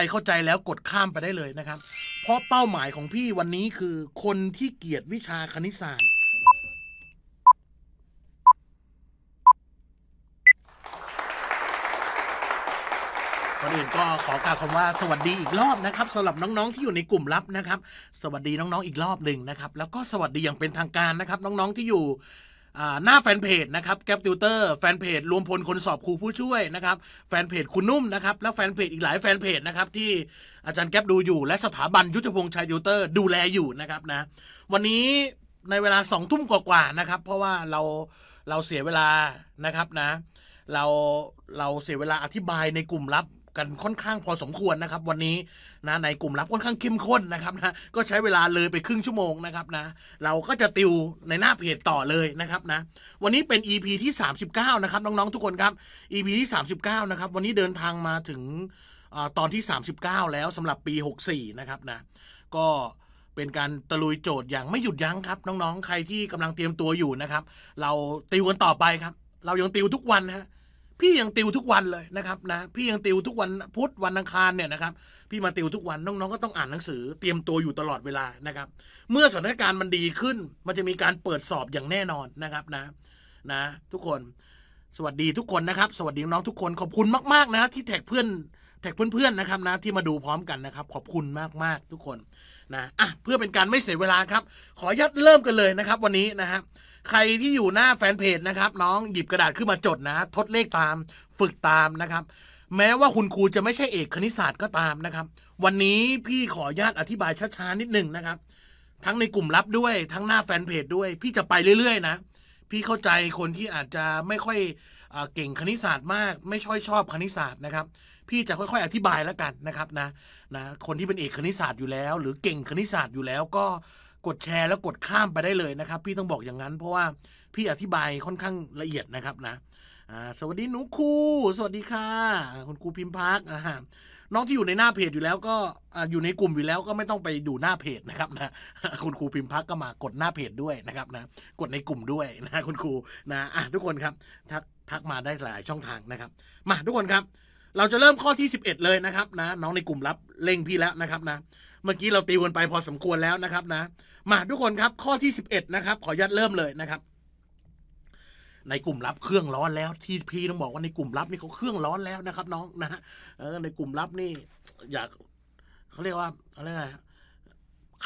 รเข้าใจแล้วกดข้ามไปได้เลยนะครับ เพราะเป้าหมายของพี่วันนี้คือคนที่เกียดวิชาคณิตศาสตร์ก่อนอื่นก็ขอกล่าวคำว่าสวัสดีอีกรอบนะครับสำหรับน้องๆที่อยู่ในกลุ่มลับนะครับ สวัสดีน้องๆอีกรอบหนึ่งนะครับ แล้วก็สวัสดีอย่างเป็นทางการนะครับน้องๆที่อยู่หน้าแฟนเพจนะครับแกปติวเตอร์แฟนเพจรวมพล คนสอบครูผู้ช่วยนะครับแฟนเพจคุณนุ่มนะครับและแฟนเพจอีกหลายแฟนเพจนะครับที่อาจารย์แก๊ปดูอยู่และสถาบันยุทธพงษ์ชัยติวเตอร์ดูแลอยู่นะครับนะวันนี้ในเวลาสองทุ่มกว่าๆนะครับเพราะว่าเราเราเสียเวลานะครับนะเราเราเสียเวลาอธิบายในกลุ่มลับกันค่อนข้างพอสมควรนะครับ วันนี้นะในกลุ่มลับค่อนข้างเข้มข้นนะครับนะก็ใช้เวลาเลยไปครึ่งชั่วโมงนะครับนะเราก็จะติวในหน้าเพจต่อเลยนะครับนะวันนี้เป็น EP ีที่ 39นะครับน้องๆ ทุกคนครับ EP ที่ 39นะครับวันนี้เดินทางมาถึงอตอนที่ 39 แล้วสำหรับปี 64นะครับนะก็เป็นการตะลุยโจทย์อย่างไม่หยุดยั้งครับ น้องๆ ใครที่กำลังเตรียมตัวอยู่นะครับ เราติวกันต่อไปครับเรายังติวทุกวันฮนะพี่ยังติวทุกวันเลยนะครับนะ พี่ยังติวทุกวันพุธวันอังคารเนี่ยนะครับ พี่มาติวทุกวันน้องๆก็ต้องอ่านหนังสือ เตรียมตัวอยู่ตลอดเวลานะครับ เมื่อสถานการณ์มันดีขึ้นมันจะมีการเปิดสอบอย่างแน่นอนนะครับนะ นะ ทุกคน สวัสดีทุกคนนะครับ สวัสดีน้องทุกคนขอบคุณมากๆนะที่แท็กเพื่อน แท็กเพื่อนๆนะครับนะ ที่มาดูพร้อมกันนะครับ ขอบคุณมากๆทุกคนนะอ่ะเพื่อเป็นการไม่เสียเวลาครับ ขอยัดเริ่มกันเลยนะครับวันนี้นะครับใครที่อยู่หน้าแฟนเพจนะครับ น้องหยิบกระดาษขึ้นมาจดนะ ทดเลขตามฝึกตามนะครับ แม้ว่าคุณครูจะไม่ใช่เอกคณิตศาสตร์ก็ตามนะครับ วันนี้พี่ขออนุญาตอธิบายช้าๆนิดหนึ่งนะครับ ทั้งในกลุ่มลับด้วยทั้งหน้าแฟนเพจด้วย พี่จะไปเรื่อย ๆนะพี่เข้าใจคนที่อาจจะไม่ค่อยเก่งคณิตศาสตร์มากไม่ช่อยชอบคณิตศาสตร์นะครับ พี่จะค่อย ๆอธิบายแล้วกันนะครับนะนะคนที่เป็นเอกคณิตศาสตร์อยู่แล้ว หรือเก่งคณิตศาสตร์อยู่แล้วก็กดแชร์แล้วกดข้ามไปได้เลยนะครับ พี่ต้องบอกอย่างนั้น เพราะว่าพี่อธิบายค่อนข้างละเอียดนะครับนะสวัสดีหนูครูสวัสดีค่ะคุณครูพิมพ์พักน้องที่อยู่ในหน้าเพจอยู่แล้ว ก็อยู่ในกลุ่มอยู่แล้วก็ไม่ต้องไปดูหน้าเพจนะครับนะ คุณครูพิมพ์พักก็มากดหน้าเพจด้วยนะครับนะ กดในกลุ่มด้วยนะคุณครูนะทุกคนครับทักทักมาได้หลายช่องทางนะครับ มา ทุกคนครับเราจะเริ่มข้อที่ 11 เลยนะครับนะน้องในกลุ่มรับเล่งพี่แล้วนะครับ นะเมื่อกี้เราตีวนไปพอสมควรแล้วนะครับ นะมาทุกคนครับ ข้อที่ 11นะครับ ขอยัดเริ่มเลยนะครับ ในกลุ่มรับเครื่องร้อนแล้ว ที่พี่ต้องบอกว่าในกลุ่มรับนี่เขาเครื่องร้อนแล้วนะครับ น้องนะเออในกลุ่มรับนี่ อยากเขาเรียกว่าอะไรนะ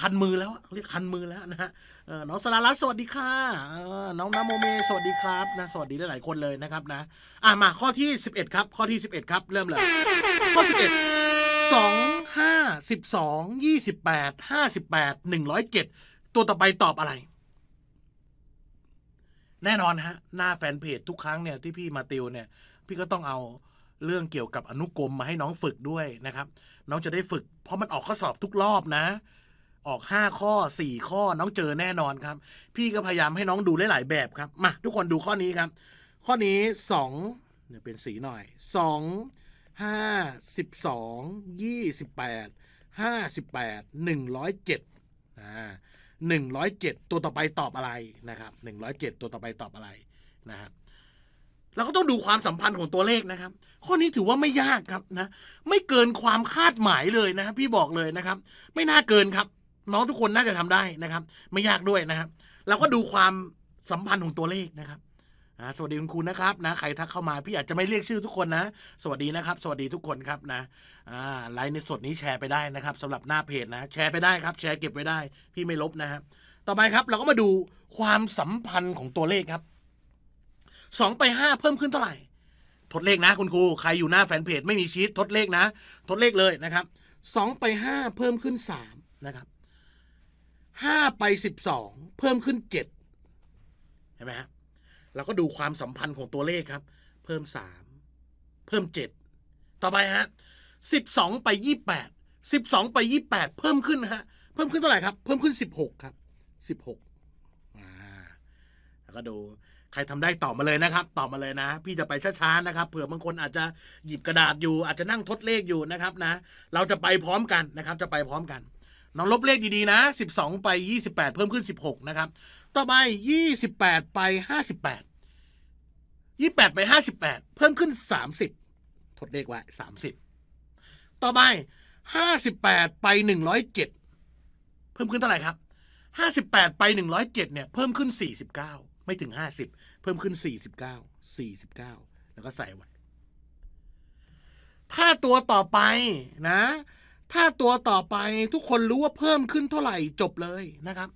คันมือแล้วเรียกคันมือแล้วนะฮะเออน้องสลารัตสวัสดีค่ะเออน้องนโมเม สวัสดีครับ นะ สวัสดีหลาย ๆ คนเลยนะครับนะอ่ะมาข้อที่ 11 ครับ ข้อที่ 11 ครับ เริ่มเลย ข้อ 11 2 5 12 28 58 107 ตัวต่อไปตอบอะไร แน่นอนฮะ หน้าแฟนเพจทุกครั้งเนี่ยที่พี่มาติวเนี่ย พี่ก็ต้องเอาเรื่องเกี่ยวกับอนุกรมมาให้น้องฝึกด้วยนะครับ น้องจะได้ฝึก เพราะมันออกข้อสอบทุกรอบนะออก 5 ข้อ 4 ข้อน้องเจอแน่นอนครับ พี่ก็พยายามให้น้องดูหลายๆแบบครับมาทุกคนดูข้อนี้ครับ ข้อนี้ 2เนี่ยเป็นสีหน่อย 2 5 12 28 58 107อ่า107 ตัวต่อไปตอบอะไรนะครับ107 ตัวต่อไปตอบอะไรนะครับเราก็ต้องดูความสัมพันธ์ของตัวเลขนะครับ ข้อนี้ถือว่าไม่ยากครับนะไม่เกินความคาดหมายเลยนะครับพี่บอกเลยนะครับ ไม่น่าเกินครับน้องทุกคนน่าจะทำได้นะครับ ไม่ยากด้วยนะครับเราก็ดูความสัมพันธ์ของตัวเลขนะครับสวัสดีคุณครูนะครับ นะ ใครทักเข้ามาพี่อาจจะไม่เรียกชื่อทุกคนนะ สวัสดีนะครับ สวัสดีทุกคนครับนะไลน์ในสดนี้แชร์ไปได้นะครับ สำหรับหน้าเพจนะแชร์ไปได้ครับ แชร์เก็บไว้ได้ พี่ไม่ลบนะครับต่อไปครับเราก็มาดูความสัมพันธ์ของตัวเลขครับสองไปห้าเพิ่มขึ้นเท่าไหร่ทดเลขนะคุณครูใครอยู่หน้าแฟนเพจไม่มีชีตทดเลขนะ ทดเลขเลยนะครับสองไปห้าเพิ่มขึ้นสามนะครับห้าไปสิบสองเพิ่มขึ้นเจ็ดเห็นไหมฮะเราก็ดูความสัมพันธ์ของตัวเลขครับ เพิ่มสามเพิ่มเจ็ดต่อไปฮะสิบสองไปยี่แปดสิบสองไปยี่แปดเพิ่มขึ้นฮะเพิ่มขึ้นเท่าไหร่ครับเพิ่มขึ้นสิบหกครับสิบหกแล้วก็ดูใครทำได้ต่อมาเลยนะครับต่อมาเลยนะ พี่จะไปช้าๆนะครับ เผื่อบางคนอาจจะหยิบกระดาษอยู่ อาจจะนั่งทดเลขอยู่นะครับนะเราจะไปพร้อมกันนะครับ จะไปพร้อมกันน้องลบเลขดีๆ นะ 12 ไป 28 เพิ่มขึ้น 16 นะครับ ต่อไป 28 ไป 58 28 ไป 58 เพิ่มขึ้น 30ทดเลขไว้30 ต่อไป 58 ไป107เพิ่มขึ้นเท่าไหร่ครับ 58 ไป107เนี่ยเพิ่มขึ้น 49 ไม่ถึง 50 เพิ่มขึ้น 49 49 แล้วก็ใส่ไว้ถ้าตัวต่อไปนะถ้าตัวต่อไปทุกคนรู้ว่าเพิ่มขึ้นเท่าไหร่จบเลยนะครับ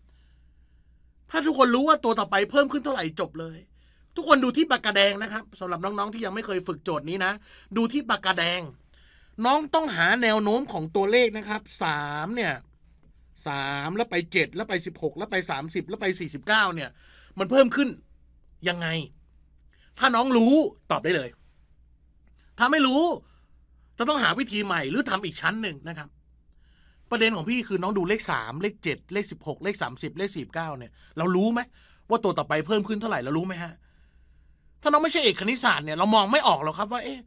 ถ้าทุกคนรู้ว่าตัวต่อไปเพิ่มขึ้นเท่าไหร่จบเลย ทุกคนดูที่ปากกาแดงนะครับ สำหรับน้องๆที่ยังไม่เคยฝึกโจทย์นี้นะดูที่ปากกาแดง น้องต้องหาแนวโน้มของตัวเลขนะครับสามเนี่ยสามแล้วไปเจ็ดแล้วไปสิบหกแล้วไปสามสิบแล้วไปสี่สิบเก้าเนี่ย มันเพิ่มขึ้นยังไง ถ้าน้องรู้ตอบได้เลย ถ้าไม่รู้จะต้องหาวิธีใหม่หรือทำอีกชั้นหนึ่งนะครับ ประเด็นของพี่คือน้องดูเลขสาม เลขเจ็ด เลขสิบหกเลขสามสิบเลขสี่เก้าเนี่ย เรารู้ไหมว่าตัวต่อไปเพิ่มขึ้นเท่าไหร่เรารู้ไหมฮะ ถ้าน้องไม่ใช่เอกคณิตศาสตร์เนี่ยเรามองไม่ออกหรอกครับ ว่าเอ๊ะ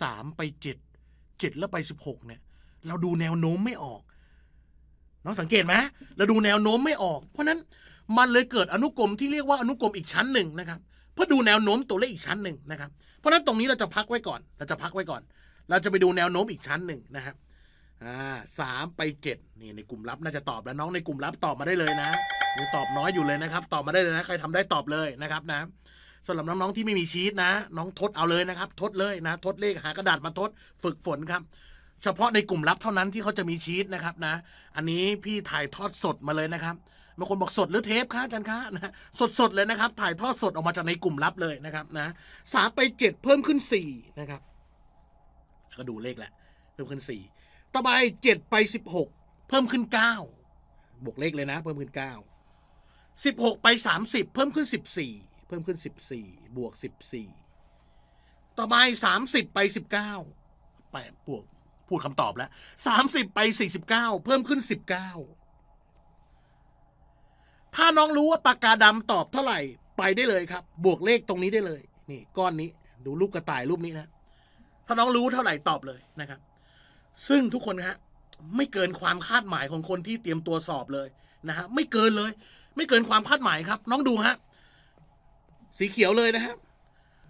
สามไปเจ็ดเจ็ดแล้วไปสิบหกเนี่ย เราดูแนวโน้มไม่ออก น้องสังเกตไหม เราดูแนวโน้มไม่ออก เพราะนั้นมันเลยเกิดอนุกรมที่เรียกว่าอนุกรมอีกชั้นหนึ่งนะครับเพื่อดูแนวโน้มตัวเลขอีกชั้นหนึ่งนะครับ เพราะนั้นตรงนี้เราจะพักไว้ก่อนเราจะพักไว้ก่อนเราจะไปดูแนวโน้มอีกชั้นหนึ่งนะครับ อ่าสามไปเจ็ดนี่ในกลุ่มลับน่าจะตอบแล้วน้องในกลุ่มลับตอบมาได้เลยนะยังตอบน้อยอยู่เลยนะครับตอบมาได้เลยนะใครทำได้ตอบเลยนะครับนะสำหรับน้องๆที่ไม่มีชีตนะ น้องทดเอาเลยนะครับทดเลยนะทดเลขหากระดาษมาทดฝึกฝนครับ เฉพาะในกลุ่มลับเท่านั้นที่เขาจะมีชีตนะครับนะ อันนี้พี่ถ่ายทอดสดมาเลยนะครับบางคนบอกสดหรือเทปคะอาจารย์คะนะสดสดเลยนะครับ ถ่ายทอดสดออกมาจากในกลุ่มลับเลยนะครับนะสามไปเจ็ดเพิ่มขึ้นสี่นะครับก็ดูเลขแหละเพิ่มขึ้นสี่ต่อไปเจ็ดไปสิบหกเพิ่มขึ้นเก้าบวกเลขเลยนะเพิ่มขึ้นเก้าสิบหกไปสามสิบเพิ่มขึ้นสิบสี่เพิ่มขึ้นสิบสี่บวกสิบสี่ต่อไปสามสิบไปสิบเก้าแปดบวกพูดคำตอบแล้วสามสิบไปสี่สิบเก้าเพิ่มขึ้นสิบเก้าถ้าน้องรู้ว่าปากกาดำตอบเท่าไหร่ไปได้เลยครับ บวกเลขตรงนี้ได้เลย นี่ก้อนนี้ ดูรูปกระต่ายรูปนี้นะถ้าน้องรู้เท่าไหร่ตอบเลยนะครับ ซึ่งทุกคนฮะ ไม่เกินความคาดหมายของคนที่เตรียมตัวสอบเลยนะฮะไม่เกินเลย ไม่เกินความคาดหมายครับ น้องดูฮะสีเขียวเลยนะฮะ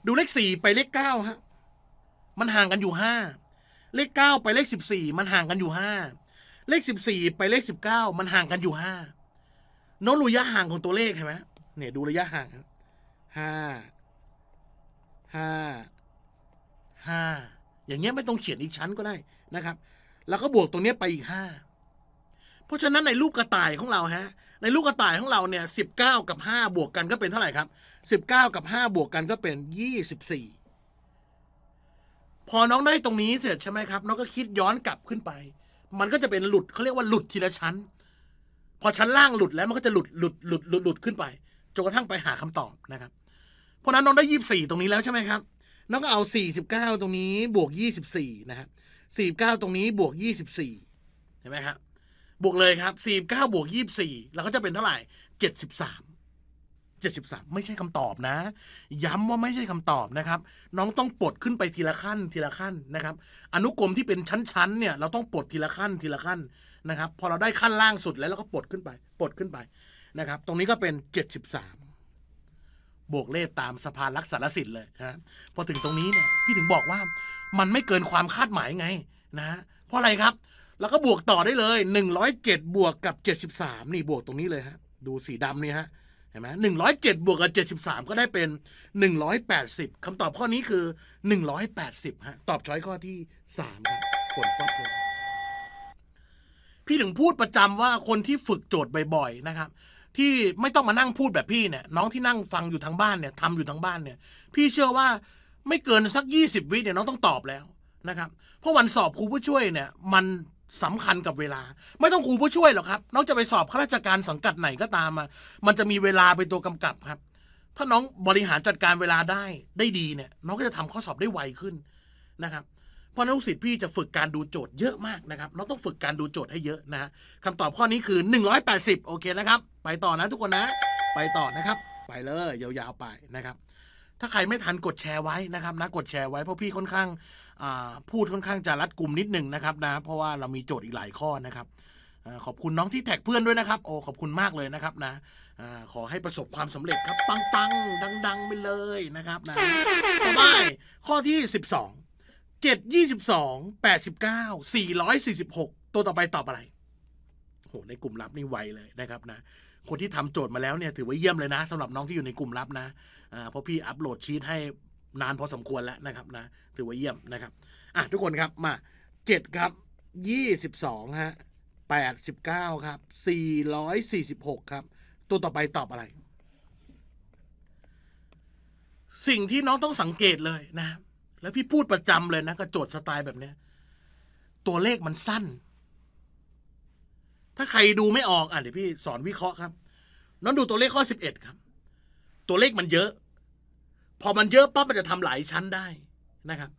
ดูเลขสี่ไปเลขเก้าฮะมันห่างกันอยู่ห้าเลขเก้าไปเลขสิบสี่มันห่างกันอยู่ห้าเลขสิบสี่ไปเลขสิบเก้ามันห่างกันอยู่ห้าน้องดูระยะห่างของตัวเลขเห็นไหมเนี่ยดูระยะห่างห้าห้าห้าอย่างเงี้ยไม่ต้องเขียนอีกชั้นก็ได้นะครับ แล้วก็บวกตรงนี้ไปอีกห้าเพราะฉะนั้นในรูปกระต่ายของเราฮะในรูปกระต่ายของเราเนี่ยสิบเก้ากับห้าบวกกันก็เป็นเท่าไหร่ครับสิบเก้ากับห้าบวกกันก็เป็นยี่สิบสี่พอน้องได้ตรงนี้เสร็จใช่ไหมครับน้องก็คิดย้อนกลับขึ้นไป มันก็จะเป็นหลุดเขาเรียกว่าหลุดทีละชั้น พอชั้นล่างหลุดแล้วมันก็จะหลุดหลุดหลุดหลุดหลุดขึ้นไปจนกระทั่งไปหาคำตอบนะครับ เพราะนั้นน้องได้ยี่สิบสี่ตรงนี้แล้วใช่ไหมครับน้องก็เอา 49 ตรงนี้บวก 24 นะครับ49 ตรงนี้บวก24เห็นไหมครับ บวกเลยครับ 49บวก24แล้วก็จะเป็นเท่าไหร่ 73 73 ไม่ใช่คำตอบนะ ย้ำว่าไม่ใช่คำตอบนะครับ น้องต้องปลดขึ้นไปทีละขั้น ทีละขั้นนะครับ อนุกรมที่เป็นชั้นๆ เนี่ยเราต้องปลดทีละขั้นทีละขั้นนะครับ พอเราได้ขั้นล่างสุดแล้วเราก็ปลดขึ้นไป ปลดขึ้นไปนะครับ ตรงนี้ก็เป็น 73บวกเลขตามสะพานรักษารสิทธิ์เลยนะพอถึงตรงนี้เนี่ยพี่ถึงบอกว่ามันไม่เกินความคาดหมายไงนะ เพราะอะไรครับ แล้วก็บวกต่อได้เลย 107 บวกกับ 73 นี่บวกตรงนี้เลยฮะดูสีดำนี่ฮะเห็นไหมหนึ่งร้อยเจ็ดบวกกับเจ็ดสิบสามก็ได้เป็นหนึ่งร้อยแปดสิบคำตอบข้อนี้คือหนึ่งร้อยแปดสิบฮะตอบช้อยข้อที่สามครับผลตอบเลพี่ถึงพูดประจำว่าคนที่ฝึกโจทย์บ่อยๆนะครับที่ไม่ต้องมานั่งพูดแบบพี่เนี่ยน้องที่นั่งฟังอยู่ทางบ้านเนี่ยทำอยู่ทางบ้านเนี่ย พี่เชื่อว่าไม่เกินสัก 20 วิเนี่ยน้องต้องตอบแล้วนะครับ เพราะวันสอบครูผู้ช่วยเนี่ย มันสำคัญกับเวลา ไม่ต้องครูผู้ช่วยหรอกครับน้องจะไปสอบข้าราชการสังกัดไหนก็ตามมา มันจะมีเวลาเป็นตัวกำกับครับ ถ้าน้องบริหารจัดการเวลาได้ได้ดีเนี่ยน้องก็จะทำข้อสอบได้ไวขึ้นนะครับเพราะนักศิษย์พี่จะฝึกการดูโจทย์เยอะมากนะครับ เราต้องฝึกการดูโจทย์ให้เยอะนะคำตอบข้อนี้คือ 180 โอเคนะครับ ไปต่อนะทุกคนนะ ไปต่อนะครับ ไปเลยยาวๆไปนะครับ ถ้าใครไม่ทันกดแชร์ไว้นะครับนะ กดแชร์ไว้เพราะพี่ค่อนข้างาพูดค่อนข้างจะรัดกลุ่มนิดหนึ่งนะครับนะ เพราะว่าเรามีโจทย์อีกหลายข้อนะครับอขอบคุณน้องที่แท็กเพื่อนด้วยนะครับ โอ้ ขอบคุณมากเลยนะครับนะอขอให้ประสบความสำเร็จครับปังๆดังๆไปเลยนะครับนะต่อไปข้อที่ 12เจ็ดยี่สิบสองแปดสิบเก้าสี่ร้อยสี่สิบหกตัวต่อไปตอบอะไร โห ในกลุ่มลับนี่ไวเลยนะครับนะ คนที่ทำโจทย์มาแล้วเนี่ยถือว่าเยี่ยมเลยนะ สำหรับน้องที่อยู่ในกลุ่มลับนะอ่าเพราะพี่อัปโหลดชีตให้นานพอสมควรแล้วนะครับนะ ถือว่าเยี่ยมนะครับอ่ะทุกคนครับมาเจ็ดครับยี่สิบสองฮะแปดสิบเก้าครับสี่ร้อยสี่สิบหกครับ ตัวต่อไปตอบอะไร สิ่งที่น้องต้องสังเกตเลยนะครับแล้วพี่พูดประจำเลยนะกระโจทย์สไตล์แบบเนี้ย ตัวเลขมันสั้น ถ้าใครดูไม่ออกอ่ะเดี๋ยวพี่สอนวิเคราะห์ครับ น้องดูตัวเลขข้อสิบเอ็ดครับ ตัวเลขมันเยอะ พอมันเยอะปั๊บมันจะทำหลายชั้นได้นะครับ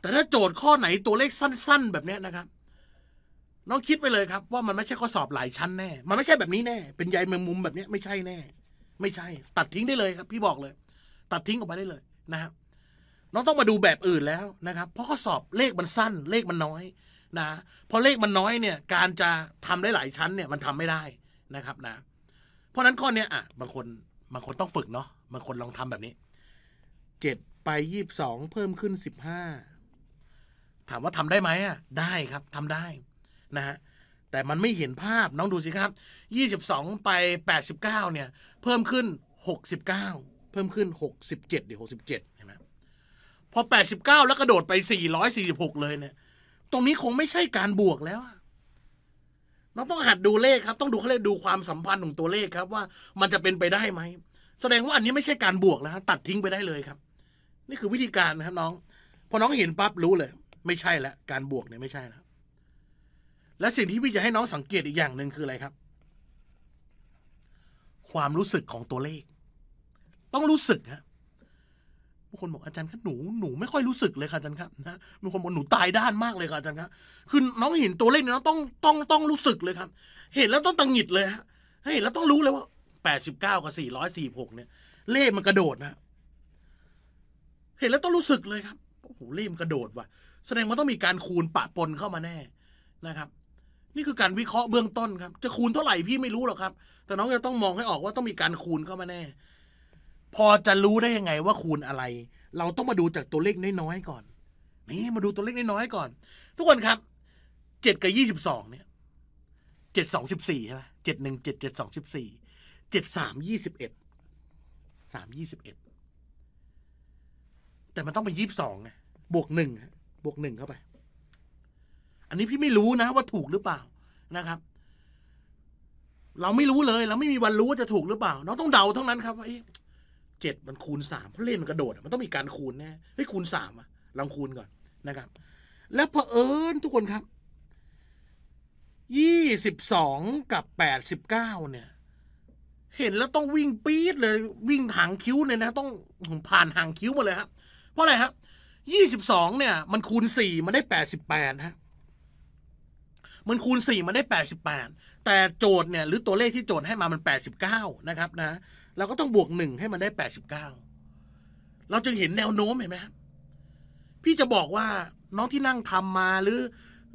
แต่ถ้าโจทย์ข้อไหนตัวเลขสั้น ๆแบบเนี้ยนะครับ น้องคิดไปเลยครับว่ามันไม่ใช่ข้อสอบหลายชั้นแน่มันไม่ใช่แบบนี้แน่ เป็นใยแมงมุมแบบนี้ไม่ใช่แน่ ไม่ใช่ ตัดทิ้งได้เลยครับ พี่บอกเลย ตัดทิ้งออกไปได้เลยนะครับน้องต้องมาดูแบบอื่นแล้วนะครับ เพราะข้อสอบเลขมันสั้นเลขมันน้อยนะ พอเลขมันน้อยเนี่ย การจะทำได้หลายชั้นเนี่ยมันทำไม่ได้นะครับนะ เพราะนั้นข้อเนี้ยอ่ะบางคนบางคนต้องฝึกเนาะ บางคนลองทำแบบนี้เจ็ดไปยี่สิบสองเพิ่มขึ้นสิบห้าถามว่าทำได้ไหมอ่ะ ได้ครับทำได้นะฮะ แต่มันไม่เห็นภาพน้องดูสิครับยี่สิบสองไปแปดสิบเก้าเนี่ยเพิ่มขึ้นหกสิบเก้าเพิ่มขึ้นหกสิบเจ็ดดวหกสิบเจ็ดเห็นไหมพอแปดสิบเก้าแล้วกระโดดไปสสสีี่่ร้อยิบหกเลยเนี่ย ตรงนี้คงไม่ใช่การบวกแล้วน้องต้องหัดดูเลขครับ ต้องดูเขาเรียกดูความสัมพันธ์ของตัวเลขครับ ว่ามันจะเป็นไปได้ไหมแสดงว่าอันนี้ไม่ใช่การบวกแล้วตัดทิ้งไปได้เลยครับ นี่คือวิธีการนะครับ น้องพอน้องเห็นปั๊บรู้เลย ไม่ใช่ละ การบวกเนี่ยไม่ใช่แล้วและสิ่งที่พี่จะให้น้องสังเกตอีกอย่างหนึ่งคืออะไรครับ ความรู้สึกของตัวเลข ต้องรู้สึกฮะบางคนบอกอาจารย์ครับหนูหนูไม่ค่อยรู้สึกเลยค่ะอาจารย์ครับนะบางคนบอกหนูตายด้านมากเลยค่ะอาจารย์ครับคือน้องเห็นตัวเลขเนี่ยน้องต้องต้องต้องรู้สึกเลยครับ เห็นแล้วต้องตังหิดเลยฮะเห็นแล้วต้องรู้เลยว่าแปดสิบเก้ากับสี่ร้อยสี่หกเนี่ย เลขมันกระโดดนะ เห็นแล้วต้องรู้สึกเลยครับโอ้โหเลขมันกระโดดว่ะแสดงว่าต้องมีการคูณปะปนเข้ามาแน่นะครับ นี่คือการวิเคราะห์เบื้องต้นครับ จะคูณเท่าไหร่พี่ไม่รู้หรอกครับ แต่น้องจะต้องมองให้ออกว่าต้องมีการคูณเข้ามาแน่พอจะรู้ได้ยังไงว่าคูณอะไร เราต้องมาดูจากตัวเลขน้อยๆ ก่อน นี่มาดูตัวเลขน้อยๆก่อน ทุกคนครับเจ็ดกับยี่สิบสองเนี่ยเจ็ดสองสิบสี่ใช่ไหมเจ็ดหนึ่งเจ็ดเจ็ดสองสิบสี่เจ็ดสามยี่สิบเอ็ดสามยี่สิบเอ็ดแต่มันต้องเป็นยี่สิบสองไงบวกหนึ่งบวกหนึ่งเข้าไป อันนี้พี่ไม่รู้นะว่าถูกหรือเปล่านะครับ เราไม่รู้เลย เราไม่มีวันรู้ว่าจะถูกหรือเปล่าน้องต้องเดาเท่านั้นครับว่าเจ็ดมันคูณสามเพราะเล่นมันกระโดดมันต้องมีการคูณแน่เฮ้ยคูณสามอะลองคูณก่อนนะครับ แล้วเผอิญทุกคนครับยี่สิบสองกับแปดสิบเก้าเนี่ย เห็นแล้วต้องวิ่งปี๊ดเลยวิ่งหางคิ้วเนี่ยนะต้องผ่านหางคิ้วมาเลยครับเพราะอะไรครับยี่สิบสองเนี่ย มันคูณสี่มันได้แปดสิบแปดฮะมันคูณสี่มันได้แปดสิบแปดแต่โจทย์เนี่ย หรือตัวเลขที่โจทย์ให้มามันแปดสิบเก้านะครับ นะเราก็ต้องบวกหนึ่งให้มันได้แปดสิบเก้าเราจึงเห็นแนวโน้มเห็นไหมครับพี่จะบอกว่าน้องที่นั่งทำมาหรือ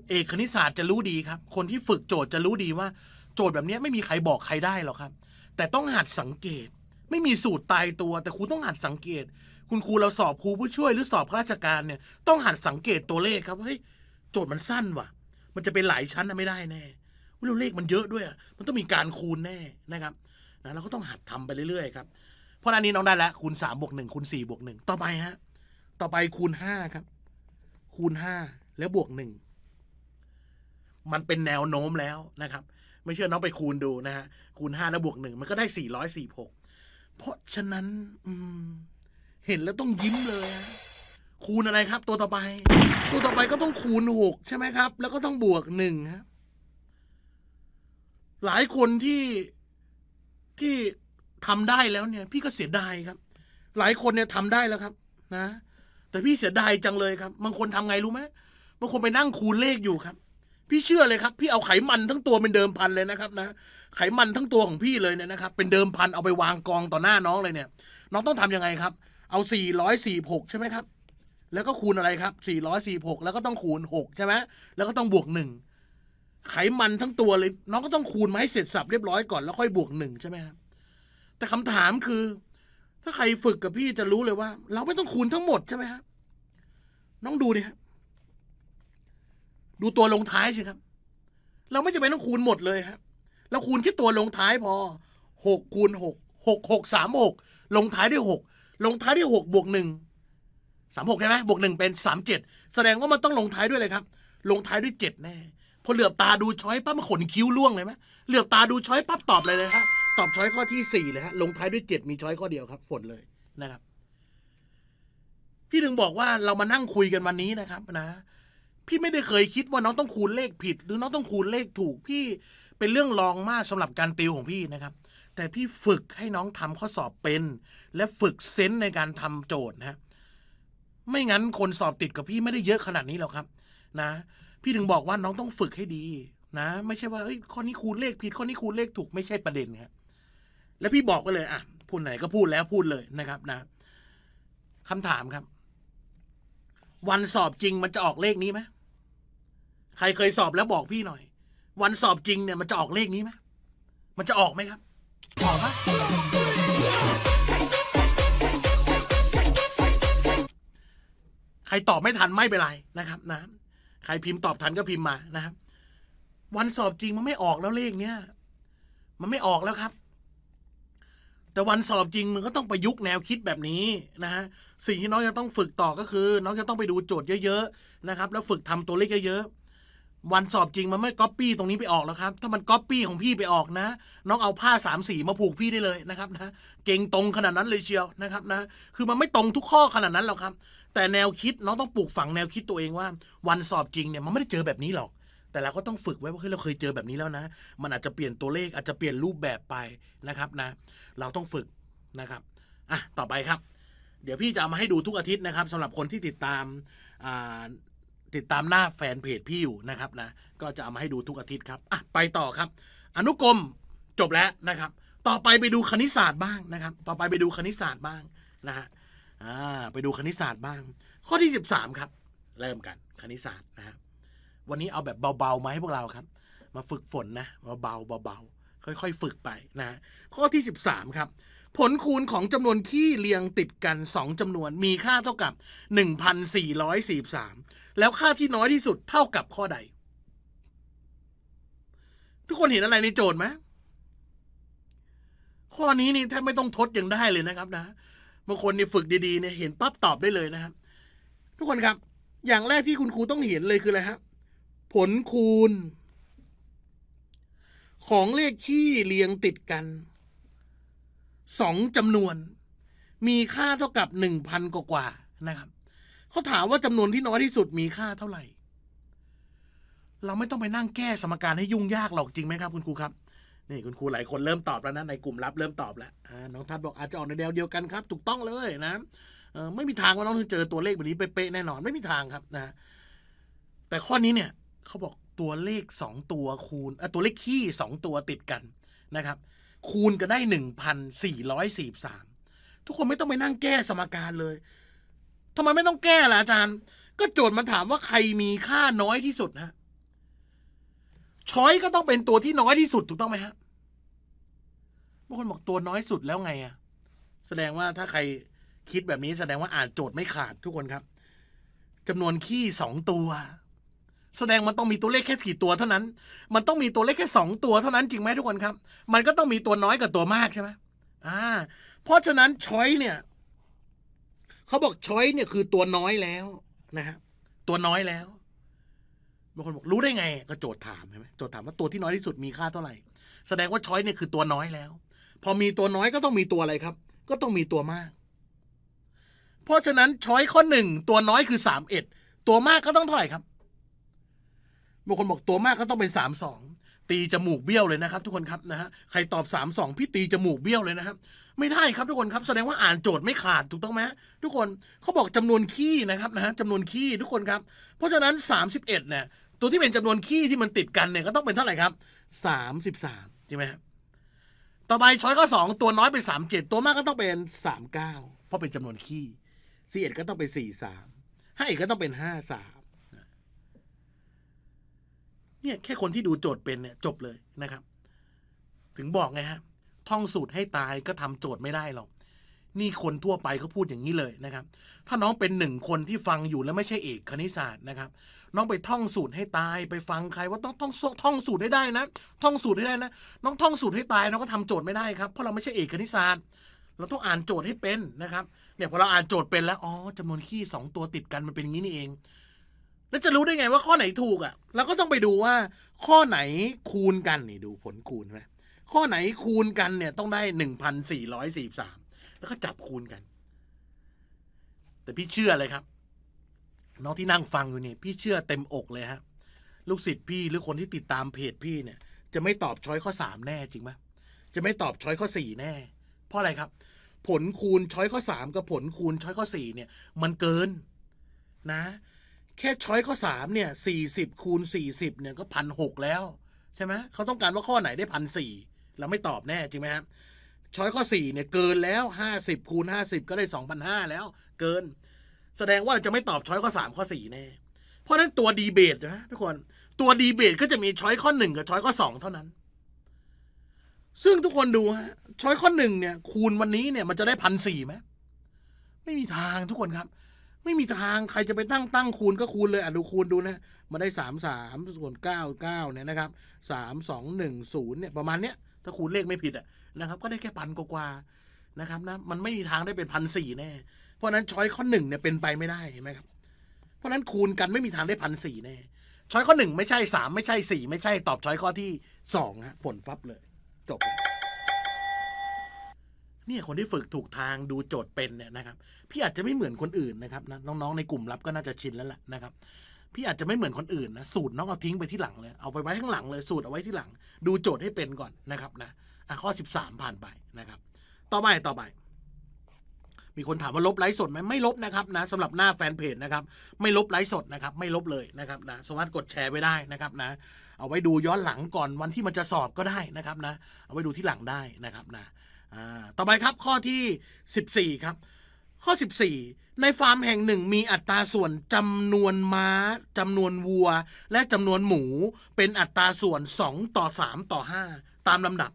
เอกคณิตศาสตร์จะรู้ดีครับ คนที่ฝึกโจทย์จะรู้ดีว่า โจทย์แบบนี้ไม่มีใครบอกใครได้หรอกครับ แต่ต้องหัดสังเกต ไม่มีสูตรตายตัว แต่ครูต้องหัดสังเกต คุณครู เราสอบครูผู้ช่วยหรือสอบข้าราชการเนี่ย ต้องหัดสังเกตตัวเลขครับว่าเฮ้ยโจทย์มันสั้นว่ะ มันจะเป็นหลายชั้นนะไม่ได้แน่แล้วเลขมันเยอะด้วยมันต้องมีการคูณแน่นะครับะเราก็ต้องหัดทำไปเรื่อย ๆ ครับเพราะอันนี้น้องได้แล้วคูณสามบวกหนึ่งคูณสี่บวกหนึ่งต่อไปฮะต่อไปคูณห้าครับ คูณห้าแล้วบวกหนึ่งมันเป็นแนวโน้มแล้วนะครับ ไม่เชื่อน้องไปคูณดูนะฮะคูณห้าแล้วบวกหนึ่งมันก็ได้สี่ร้อยสี่หกเพราะฉะนั้น อืม เห็นแล้วต้องยิ้มเลยคูณอะไรครับ ตัวต่อไป ตัวต่อไปก็ต้องคูณหกใช่ไหมครับ แล้วก็ต้องบวกหนึ่งครับหลายคนที่ที่ทำได้แล้วเนี่ย พี่ก็เสียดายครับ หลายคนเนี่ยทำได้แล้วครับนะ แต่พี่เสียดายจังเลยครับ บางคนทำไงรู้ไหมบางคนไปนั่งคูณเลขอยู่ครับ พี่เชื่อเลยครับพี่เอาไขมันทั้งตัวเป็นเดิมพันเลยนะครับนะไขมันทั้งตัวของพี่เลยเนี่ยนะครับเป็นเดิมพันเอาไปวางกองต่อหน้าน้องเลยเนี่ยน้องต้องทํำยังไงครับ เอา 446ใช่ไหมครับ แล้วก็คูณอะไรครับ446แล้วก็ต้องคูณ6ใช่ไหมแล้วก็ต้องบวก1ไขมันทั้งตัวเลยน้องก็ต้องคูณมาให้เสร็จสับเรียบร้อยก่อนแล้วค่อยบวกหนึ่งใช่ไหมครับแต่คำถามคือ ถ้าใครฝึกกับพี่จะรู้เลยว่า เราไม่ต้องคูณทั้งหมดใช่ไหมครับน้องดูดิครับดูตัวลงท้ายสิครับ เราไม่จำเป็นต้องคูณหมดเลยครับเราคูณแค่ตัวลงท้ายพอหกคูณหกหกหกสามหกลงท้ายด้วยหกลงท้ายด้วยหกบวกหนึ่งสามหกใช่ไหมบวกหนึ่งเป็นสามเจ็ดแสดงว่ามันต้องลงท้ายด้วยอะไรครับ ลงท้ายด้วยเจ็ดแน่อเหลือบตาดูช้อยปั๊บขนคิ้วล่วงเลยไหมเหลือบตาดูช้อยปั๊บตอบเลยเลยฮะตอบช้อยข้อที่สี่เลยฮะลงท้ายด้วยเจ็ดมีช้อยข้อเดียวครับ ฝนเลยนะครับ พี่ถึงบอกว่าเรามานั่งคุยกันวันนี้นะครับนะพี่ไม่ได้เคยคิดว่าน้องต้องคูณเลขผิด หรือน้องต้องคูณเลขถูก พี่เป็นเรื่องลองมากสำหรับการติวของพี่นะครับ แต่พี่ฝึกให้น้องทำข้อสอบเป็น และฝึกเซน์ในการทำโจทย์นะไม่งั้นคนสอบติดกับพี่ไม่ได้เยอะขนาดนี้หรอกครับ นะพี่ถึงบอกว่าน้องต้องฝึกให้ดี นะไม่ใช่ว่าเอ้ยข้อนี้คูณเลขผิด ข้อนี้คูณเลขถูกไม่ใช่ประเด็นครับแล้วพี่บอกไปเลยอ่ะพูดไหนก็พูดแล้วพูดเลยนะครับนะคำถามครับ วันสอบจริงมันจะออกเลขนี้ไหมใครเคยสอบแล้วบอกพี่หน่อย วันสอบจริง เนี่ย มันจะออกเลขนี้ไหมมันจะออกไหมครับออกปะใครตอบไม่ทันไม่เป็นไรนะครับ นะใครพิมพ์ตอบทันก็พิมพ์มานะครับวันสอบจริงมันไม่ออกแล้วเลขเนี้ยมันไม่ออกแล้วครับ แต่วันสอบจริงมันก็ต้องประยุกต์แนวคิดแบบนี้นะฮะสิ่งที่น้องจะต้องฝึกต่อก็คือ น้องจะต้องไปดูโจทย์เยอะๆนะครับ แล้วฝึกทำตัวเลขเยอะๆวันสอบจริงมันไม่ก๊อปปี้ตรงนี้ไปออกแล้วครับถ้ามันก๊อปปี้ของพี่ไปออกนะ น้องเอาผ้าสามสีมาผูกพี่ได้เลยนะครับนะเก่งตรงขนาดนั้นเลยเชียวนะครับ นะ คือมันไม่ตรงทุกข้อขนาดนั้นหรอกครับแต่แนวคิดน้องต้องปลูกฝังแนวคิดตัวเองว่า วันสอบจริงเนี่ยมันไม่ได้เจอแบบนี้หรอก แต่เราก็ต้องฝึกไว้ว่าเฮ้ยเราเคยเจอแบบนี้แล้วนะ มันอาจจะเปลี่ยนตัวเลขอาจจะเปลี่ยนรูปแบบไปนะครับนะ เราต้องฝึกนะครับอ่ะต่อไปครับ เดี๋ยวพี่จะเอามาให้ดูทุกอาทิตย์นะครับ สำหรับคนที่ติดตามอ่าติดตามหน้าแฟนเพจพี่อยู่นะครับนะก็จะเอามาให้ดูทุกอาทิตย์ครับอ่ะไปต่อครับ อนุกรมจบแล้วนะครับ ต่อไปไปดูคณิตศาสตร์บ้างนะครับ ต่อไปไปดูคณิตศาสตร์บ้างนะฮะอ่าไปดูคณิตศาสตร์บ้าง ข้อที่ 13 ครับ เริ่มกัน คณิตศาสตร์นะครับวันนี้เอาแบบเบา ๆ มาให้พวกเราครับ มาฝึกฝนนะเบาๆเบาๆค่อย ๆ ฝึกไปนะข้อที่ 13 ครับ ผลคูณของจำนวนที่เรียงติดกัน 2จำนวนมีค่าเท่ากับ 1,443 แล้วค่าที่น้อยที่สุดเท่ากับข้อใด ทุกคนเห็นอะไรในโจทย์ไหมข้อนี้นี่แทบไม่ต้องทดยังได้เลยนะครับนะบางคนนี่ฝึกดีๆเนี่ยเห็นปั๊บตอบได้เลยนะครับ ทุกคนครับ อย่างแรกที่คุณครูต้องเห็นเลยคืออะไรครับ ผลคูณ ของเลขที่เรียงติดกันสองจำนวน มีค่าเท่ากับหนึ่งพันกว่านะครับเขาถามว่าจำนวนที่น้อยที่สุดมีค่าเท่าไหร่ เราไม่ต้องไปนั่งแก้สมการให้ยุ่งยากหรอกจริงไหมครับคุณครูครับนี่คุณครูหลายคนเริ่มตอบแล้วนะในกลุ่มลับเริ่มตอบแล้วน้องทัดบอกอาจจะออกในแนวเดียวกันครับ ถูกต้องเลยนะไม่มีทางว่าน้องจะเจอตัวเลขแบบนี้เป๊ะแน่นอนไม่มีทางครับนะแต่ข้อนี้เนี่ยเขาบอกตัวเลขสองตัวคูณตัวเลขขี้สองตัวติดกันนะครับ คูณกันได้สีอย่สามทุกคนไม่ต้องไปนั่งแก้สมการเลยทำไมไม่ต้องแก้ล่ะอาจารย์ ก็โจทย์มันถามว่าใครมีค่าน้อยที่สุดนะช้อยก็ต้องเป็นตัวที่น้อยที่สุดถูกต้องไหมฮะบางคนบอกตัวน้อยสุดแล้วไงอะ แสดงว่าถ้าใครคิดแบบนี้แสดงว่าอ่านโจทย์ไม่ขาด ทุกคนครับจำนวนขี้สองตัว แสดงมันต้องมีตัวเลขแค่กี่ตัวเท่านั้น มันต้องมีตัวเลขแค่สองตัวเท่านั้นจริงไหมทุกคนครับ มันก็ต้องมีตัวน้อยกับตัวมากใช่ไหมอ่า เพราะฉะนั้นช้อยเนี่ย เขาบอกช้อยเนี่ยคือตัวน้อยแล้วนะฮะ ตัวน้อยแล้วบางคนบอกรู้ได้ไง ก็โจทย์ถามใช่ไหมโจทย์ถามว่าตัวที่น้อยที่สุดมีค่าเท่าไหร่แสดงว่าช้อยเนี่ยคือตัวน้อยแล้ว พอมีตัวน้อยก็ต้องมีตัวอะไรครับ ก็ต้องมีตัวมาก เพราะฉะนั้นช้อยข้อหนึ่งตัวน้อยคือสามเอ็ดตัวมากก็ต้องเท่าไหร่ครับบางคนบอกตัวมากก็ต้องเป็นสามสองตีจมูกเบี้ยวเลยนะครับทุกคนครับนะฮะใครตอบ3งพี่ตีจมูกเบี้ยวเลยนะครับไม่ได้ครับทุกคนครับแสดงว่าอ่านโจทย์ไม่ขาดถูกต้องไหมทุกคนเขาบอกจำนวนขี้นะครับนะฮะจำนวนขี้ทุกคนครับ เพราะฉะนั้น 31เนี่ยตัวที่เป็นจำนวนขี้ที่มันติดกันเนี่ยก็ต้องเป็นเท่าไหร่ครับ 33ใช่ไหมครับต่อไปช้อยก็2ตัวน้อยเป็น37 ตัวมากก็ต้องเป็น39เพราะเป็นจำนวนขี้สี่เอ็ดก็ต้องเป็น43ห้าเอ็ดก็ต้องเป็น 53เนี่ยแค่คนที่ดูโจทย์เป็นเนี่ยจบเลยนะครับ ถึงบอกไงฮะท่องสูตรให้ตายก็ทำโจทย์ไม่ได้หรอก นี่คนทั่วไปเขาพูดอย่างนี้เลยนะครับ ถ้าน้องเป็นหนึ่งคนที่ฟังอยู่แล้วไม่ใช่เอกคณิตศาสตร์นะครับ น้องไปท่องสูตรให้ตายไปฟังใครว่าต้องท่องท่องสูตรให้ได้นะ ท่องสูตรให้ได้นะ น้องท่องสูตรให้ตายน้องก็ทำโจทย์ไม่ได้ครับเพราะเราไม่ใช่เอกคณิตศาสตร์ เราต้องอ่านโจทย์ให้เป็นนะครับเนี่ยพอเราอ่านโจทย์เป็นแล้วอ๋อจำนวนขี้สองตัวติดกันมันเป็นอย่างนี้นี่เองแล้วจะรู้ได้ไงว่าข้อไหนถูกอ่ะเราก็ต้องไปดูว่า ข้อไหนคูณกันนี่ดูผลคูณไหมข้อไหนคูณกันเนี่ยต้องได้หนึ่งพันสี่ร้อยสี่สามแล้วก็จับคูณกัน แต่พี่เชื่อเลยครับน้องที่นั่งฟังอยู่นี่พี่เชื่อเต็มอกเลยฮะลูกศิษย์พี่หรือคนที่ติดตามเพจพี่ เนี่ย จะไม่ตอบช้อยข้อสามแน่จริงไหมจะไม่ตอบ ช้อยข้อสี่แน่ เพราะอะไรครับ ผลคูณช้อยข้อสามกับผลคูณช้อยข้อสี่เนี่ย มันเกินนะแค่ช้อยข้อสามเนี่ยสี่สิบคูณสี่สิบเนี่ยก็พันหกแล้ว ใช่ไหมเขาต้องการว่าข้อไหนได้พันสี่เราไม่ตอบแน่จริงไหมครับช้อยข้อสี่เนี่ยเกินแล้วห้าสิบคูณห้าสิบก็ได้สองพันห้าแล้ว เกิน แสดงว่าเราจะไม่ตอบช้อยข้อสามข้อสี่แน่เพราะฉะนั้นตัวดีเบตนะทุกคนตัวดีเบตก็จะมีช้อยข้อหนึ่งกับช้อยข้อสองเท่านั้น ซึ่งทุกคนดูฮะช้อยข้อหนึ่งเนี่ยคูณวันนี้เนี่ยมันจะได้พันสี่ไหมไม่มีทางทุกคนครับไม่มีทางใครจะไปตั้งตั้งคูณก็คูณเลยอ่ะดูคูณดูนะมาได้สามสามส่วนเก้าเก้าเนี่ยนะครับสามสองหนึ่งศูนย์เนี่ยประมาณเนี้ยถ้าคูณเลขไม่ผิดอ่ะนะครับก็ได้แค่พันกว่านะครับนะมันไม่มีทางได้เป็นพันสี่แน่เพราะนั้นช้อยข้อหนึ่งเนี่ยเป็นไปไม่ได้เห็นไหมครับ เพราะนั้นคูณกันไม่มีทางได้พันสี่แน่ช้อยข้อหนึ่งไม่ใช่สามไม่ใช่สี่ไม่ใช่ตอบช้อยข้อที่สองฮะฝนฟับเลยจบเนี่ยคนที่ฝึกถูกทางดูโจทย์เป็นเนี่ยนะครับพี่อาจจะไม่เหมือนคนอื่นนะครับนะน้อง ๆ ในกลุ่มลับก็น่าจะชินแล้วแหละนะครับพี่อาจจะไม่เหมือนคนอื่นนะสูตรน้องเอาทิ้งไปที่หลังเลย เอาไปไว้ข้างหลังเลย สูตรเอาไว้ที่หลัง ดูโจทย์ให้เป็นก่อนนะครับนะอสะข้อ 13 ผ่านไปนะครับ ต่อไป ต่อไป มีคนถามว่าลบไลฟ์สดไหมไม่ลบนะครับนะสำหรับหน้าแฟนเพจนะครับ ไม่ลบไลฟ์สดนะครับ ไม่ลบเลยนะครับนะสามารถกดแชร์ไว้ได้นะครับนะ เอาไว้ดูย้อนหลังก่อนวันที่มันจะสอบก็ได้นะครับนะ เอาไว้ดูที่หลังได้นะครับนะต่อไปครับ ข้อที่14ครับ ข้อ 14 ในฟาร์มแห่งหนึ่งมีอัตราส่วนจำนวนม้าจำนวนวัว และจำนวนหมูเป็นอัตราส่วน2ต่อ3ต่อ5ตามลำดับ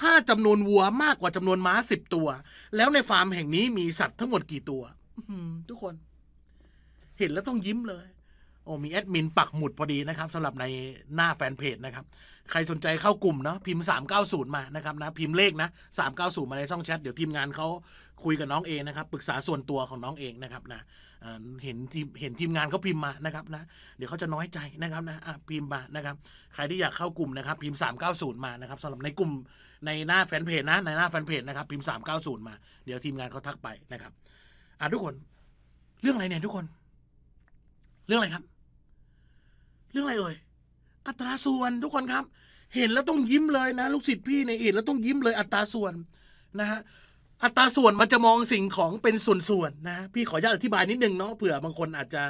ถ้าจำนวนวัวมากกว่าจำนวนม้า10 ตัว แล้วในฟาร์มแห่งนี้มีสัตว์ทั้งหมดกี่ตัวทุกคน เห็นแล้วต้องยิ้มเลย โอ้มีแอดมินปักหมุดพอดีนะครับสำหรับในหน้าแฟนเพจนะครับใครสนใจเข้ากลุ่มเนาะพิมพ์390มานะครับนะพิมพ์เลขนะ390มาในช่องแชทเดี๋ยวทีมงานเขาคุยกับน้องเองนะครับปรึกษาส่วนตัวของน้องเองนะครับนะเห็นทีมเห็นทีมงานเขาพิมพ์มานะครับ นะเดี๋ยวเขาจะน้อยใจนะครับนะพิมพ์มานะครับ ใครที่อยากเข้ากลุ่มนะครับ พิมพ์390มานะครับสำหรับในกลุ่มในหน้าแฟนเพจนะ ในหน้าแฟนเพจนะครับ พิมพ์390มา เดี๋ยวทีมงานเขาทักไปนะครับอ่ะทุกคน เรื่องอะไรเนี่ยทุกคน เรื่องอะไรครับ เรื่องอะไรเอ่ยอัตราส่วนทุกคนครับ เห็นแล้วต้องยิ้มเลยนะ ลูกศิษย์พี่ในเห็นแล้วต้องยิ้มเลยอัตราส่วนนะฮะอัตราส่วนมันจะมองสิ่งของเป็นส่วนๆนะ พี่ขออนุญาตอธิบายนิดนึงเนาะเผื่อบางคนอาจจะ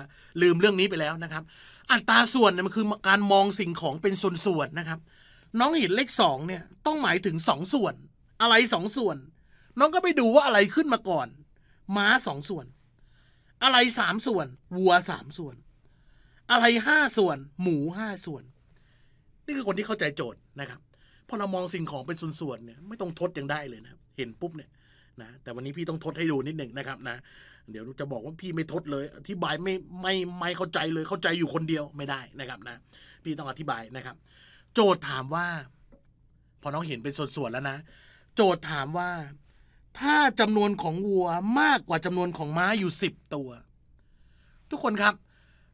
ลืมเรื่องนี้ไปแล้วนะครับ อัตราส่วนเนี่ยมันคือการมองสิ่งของเป็นส่วนๆนะครับ น้องเห็นเลขสองเนี่ย ต้องหมายถึงสองส่วน อะไรสองส่วน น้องก็ไปดูว่าอะไรขึ้นมาก่อน ม้าสองส่วน อะไรสามส่วนวัวสามส่วน อะไรห้าส่วน หมูห้าส่วนนี่คือคนที่เข้าใจโจทย์นะครับพอเรามองสิ่งของเป็นส่วนๆเนี่ยไม่ต้องทดยังได้เลยนะเห็นปุ๊บเนี่ยนะแต่วันนี้พี่ต้องทดให้ดูนิดหนึ่งนะครับ นะเดี๋ยวจะบอกว่าพี่ไม่ทดเลยอธิบายไม่ไม่ไม่เข้าใจเลย เข้าใจอยู่คนเดียวไม่ได้นะครับ นะพี่ต้องอธิบายนะครับ โจทย์ถามว่าพอน้องเห็นเป็นส่วนๆ แล้วนะโจทย์ถามว่าถ้าจำนวนของวัวมากกว่าจำนวนของม้าอยู่สิบตัว ทุกคนครับ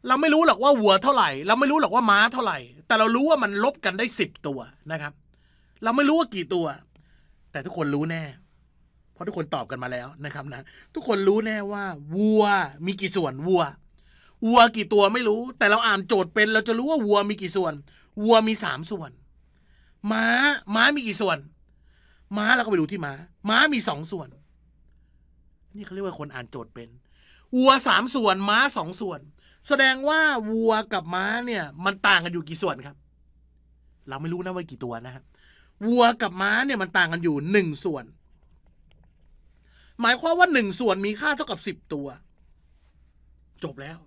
เราไม่รู้หรอกว่าวัวเท่าไหร่ เราไม่รู้หรอกว่าม้าเท่าไหร่แต่เรารู้ว่ามันลบกันได้สิบตัวนะครับ เราไม่รู้ว่ากี่ตัว แต่ทุกคนรู้แน่ เพราะทุกคนตอบกันมาแล้วนะครับนะ ทุกคนรู้แน่ว่า วัวมีกี่ส่วน วัว วัวกี่ตัวไม่รู้ แต่เราอ่านโจทย์เป็น เราจะรู้ว่า วัวมีกี่ส่วน วัวมีสามส่วน ม้าม้ามีกี่ส่วน ม้าเราก็ไปดูที่ม้า ม้ามีสองส่วนนี่เขาเรียกว่าคนอ่านโจทย์เป็น วัวสามส่วน ม้าสองส่วนแสดงว่าวัวกับม้าเนี่ย มันต่างกันอยู่กี่ส่วนครับ เราไม่รู้นะว่ากี่ตัวนะครับวัวกับม้าเนี่ย มันต่างกันอยู่หนึ่งส่วน หมายความว่าหนึ่งส่วนมีค่าเท่ากับสิบตัว จบแล้ว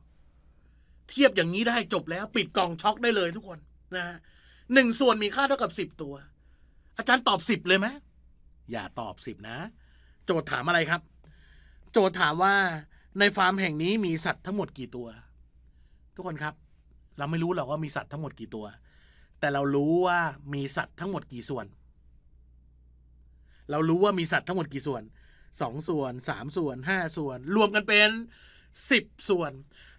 เทียบอย่างนี้ได้จบแล้ว ปิดกล่องช็อกได้เลยทุกคนนะหนึ่งส่วนมีค่าเท่ากับสิบตัว อาจารย์ตอบสิบเลยไหมอย่าตอบสิบนะ โจทย์ถามอะไรครับ โจทย์ถามว่าในฟาร์มแห่งนี้มีสัตว์ทั้งหมดกี่ตัวทุกคนครับเราไม่รู้หรอกว่ามีสัตว์ทั้งหมดกี่ตัว แต่เรารู้ว่ามีสัตว์ทั้งหมดกี่ส่วน เรารู้ว่ามีสัตว์ทั้งหมดกี่ส่วนสองส่วนสามส่วนห้าส่วน รวมกันเป็นสิบส่วน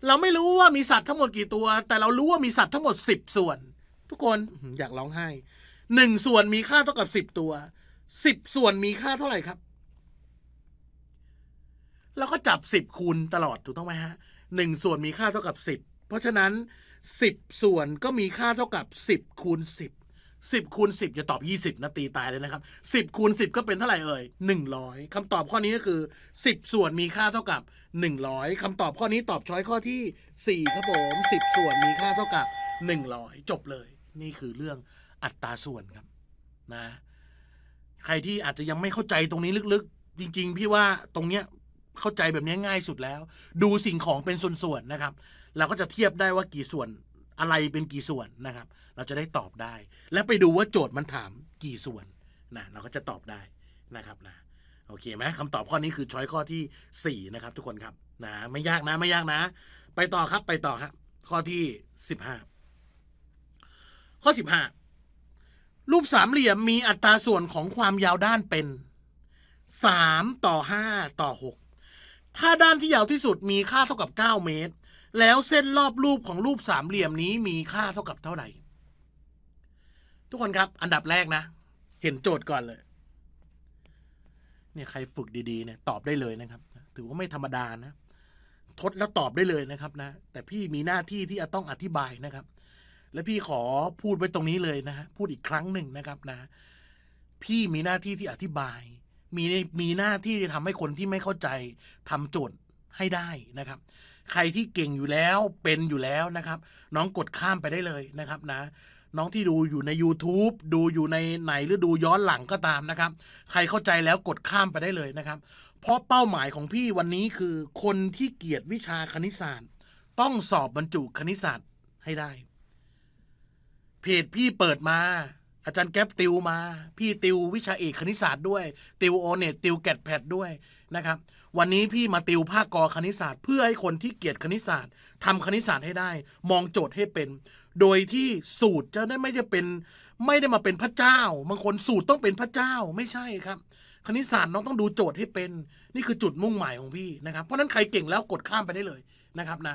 เราไม่รู้ว่ามีสัตว์ทั้งหมดกี่ตัว แต่เรารู้ว่ามีสัตว์ทั้งหมดสิบส่วนทุกคนอยากร้องไห้หนึ่งส่วนมีค่าเท่ากับสิบตัวสิบส่วนมีค่าเท่าไหร่ครับ เราก็จับสิบคูณตลอดถูกต้องไหมฮะหนึ่งส่วนมีค่าเท่ากับสิบเพราะฉะนั้น 10 ส่วนก็มีค่าเท่ากับ 10คูณ10 10คูณ10อย่าตอบ 20นะตีตายเลยนะครับ 10คูณ10 ก็เป็นเท่าไหร่เอ่ย100คำตอบข้อนี้ก็คือ 10 ส่วนมีค่าเท่ากับ100คำตอบข้อนี้ตอบช้อยข้อที่4ครับผม 10 ส่วนมีค่าเท่ากับ100จบเลย นี่คือเรื่องอัตราส่วนครับนะ ใครที่อาจจะยังไม่เข้าใจตรงนี้ลึกๆ จริงๆ พี่ว่าตรงเนี้ยเข้าใจแบบนี้ง่ายสุดแล้ว ดูสิ่งของเป็นส่วนๆนะครับเราก็จะเทียบได้ว่ากี่ส่วนอะไรเป็นกี่ส่วนนะครับ เราจะได้ตอบได้ และไปดูว่าโจทย์มันถามกี่ส่วนนะ เราก็จะตอบได้นะครับนะ โอเคไหมคำตอบข้อนี้คือช้อยข้อที่4นะครับทุกคนครับ นะไม่ยากนะไม่ยากนะ ไปต่อครับไปต่อครับข้อที่ 15 ข้อ 15 รูปสามเหลี่ยมมีอัตราส่วนของความยาวด้านเป็น3 ต่อ 5 ต่อ 6 ถ้าด้านที่ยาวที่สุดมีค่าเท่ากับ 9 เมตรแล้วเส้นรอบรูปของรูปสามเหลี่ยมนี้มีค่าเท่ากับเท่าไหร่ ทุกคนครับอันดับแรกนะเห็นโจทย์ก่อนเลย เนี่ยใครฝึกดีๆ เนี่ย ตอบได้เลยนะครับ ถือว่าไม่ธรรมดานะทดแล้วตอบได้เลยนะครับ นะแต่พี่มีหน้าที่ที่จะต้องอธิบายนะครับ และพี่ขอพูดไว้ตรงนี้เลยนะพูดอีกครั้งหนึ่งนะครับนะ พี่มีหน้าที่ที่อธิบาย มีมีหน้าที่ที่ทำให้คนที่ไม่เข้าใจทำโจทย์ให้ได้นะครับใครที่เก่งอยู่แล้วเป็นอยู่แล้วนะครับ น้องกดข้ามไปได้เลยนะครับนะ น้องที่ดูอยู่ใน YouTube ดูอยู่ในไหนหรือดูย้อนหลังก็ตามนะครับ ใครเข้าใจแล้วกดข้ามไปได้เลยนะครับ เพราะเป้าหมายของพี่วันนี้คือคนที่เกียรติวิชาคณิตศาสตร์ ต้องสอบบรรจุคณิตศาสตร์ให้ได้ เพจพี่เปิดมา อาจารย์แก๊ปติวมาพี่ติววิชาเอกคณิตศาสตร์ด้วยติวโอเน็ตติวแกดแพดด้วยนะครับวันนี้พี่มาติวภาคกอคณิตศาสตร์ เพื่อให้คนที่เกียดคณิตศาสตร์ ทำคณิตศาสตร์ให้ได้ มองโจทย์ให้เป็น โดยที่สูตรจะได้ไม่จะเป็น ไม่ได้มาเป็นพระเจ้า บางคนสูตรต้องเป็นพระเจ้าไม่ใช่ครับ คณิตศาสตร์น้องต้องดูโจทย์ให้เป็น นี่คือจุดมุ่งหมายของพี่นะครับเพราะนั้นใครเก่งแล้วกดข้ามไปได้เลยนะครับนะ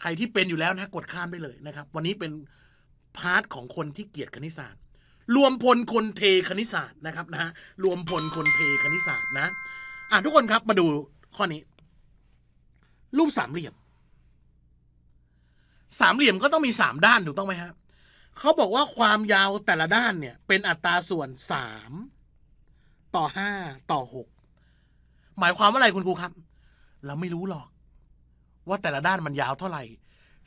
ใครที่เป็นอยู่แล้วนะกดข้ามไปเลยนะครับ วันนี้เป็นพาร์ทของคนที่เกียดคณิตศาสตร์ รวมพลคนเทคณิตศาสตร์นะครับนะรวมพลคนเทคณิตศาสตร์นะอ่ะทุกคนครับมาดูข้อนี้ รูปสามเหลี่ยม สามเหลี่ยมก็ต้องมีสามด้านถูกต้องไหมฮะเขาบอกว่าความยาวแต่ละด้านเนี่ย เป็นอัตราส่วนสามต่อห้าต่อหกหมายความว่าอะไรคุณครูครับ เราไม่รู้หรอก ว่าแต่ละด้านมันยาวเท่าไหร่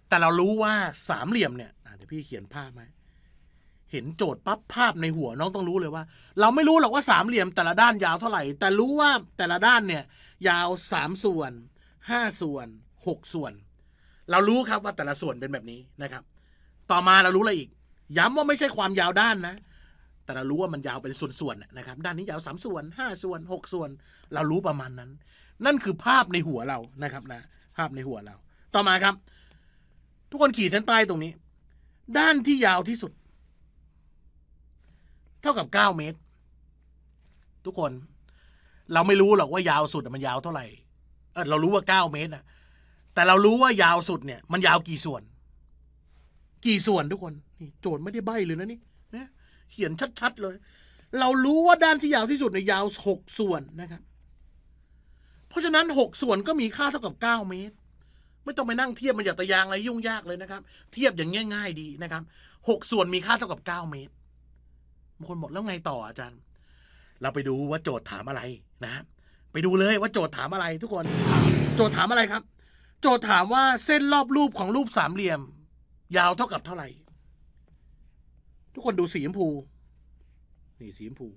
แต่เรารู้ว่า สามเหลี่ยมเนี่ยเดี๋ยวพี่เขียนภาพไหมเห็นโจทย์ปั๊บภาพในหัวน้องต้องรู้เลยว่า เราไม่รู้หรอกว่าสามเหลี่ยม แต่ละด้านยาวเท่าไหร่ แต่รู้ว่าแต่ละด้านเนี่ยยาว3ส่วน5ส่วน6ส่วน เรารู้ครับว่าแต่ละส่วนเป็นแบบนี้นะครับ ต่อมาเรารู้อะไรอีก ย้ำว่าไม่ใช่ความยาวด้านนะ แต่เรารู้ว่ามันยาวเป็นส่วนๆนะครับ ด้านนี้ยาว3ส่วน5ส่วน6ส่วน เรารู้ประมาณนั้น นั่นคือภาพในหัวเรานะครับ นะภาพในหัวเรา ต่อมาครับ ทุกคนขีดเส้นใต้ตรงนี้ ด้านที่ยาวที่สุด เท่ากับ 9 เมตร ทุกคนเราไม่รู้หรอกว่ายาวสุดมันยาวเท่าไหร่เออเรารู้ว่าเก้าเมตรนะแต่เรารู้ว่ายาวสุดเนี่ย มันยาวกี่ส่วน กี่ส่วนทุกคนนี่ โจทย์ไม่ได้ใบ้เลยนะนี่นะเขียนชัดๆเลย เรารู้ว่าด้านที่ยาวที่สุดเนี่ยยาวหกส่วนนะครับ เพราะฉะนั้นหกส่วนก็มีค่าเท่ากับเก้าเมตร ไม่ต้องไปนั่งเทียบมันอย่าตะยางอะไรยุ่งยากเลยนะครับ เทียบอย่างง่าย ๆดีนะครับ หกส่วนมีค่าเท่ากับเก้าเมตรบางคนบอกแล้วไงต่ออาจารย์ เราไปดูว่าโจทย์ถามอะไรนะไปดูเลยว่าโจทย์ถามอะไรทุกคน โจทย์ถามอะไรครับ โจทย์ถามว่าเส้นรอบรูปของรูปสามเหลี่ยม ยาวเท่ากับเท่าไหร่ ทุกคนดูสีชมพู นี่สีชมพู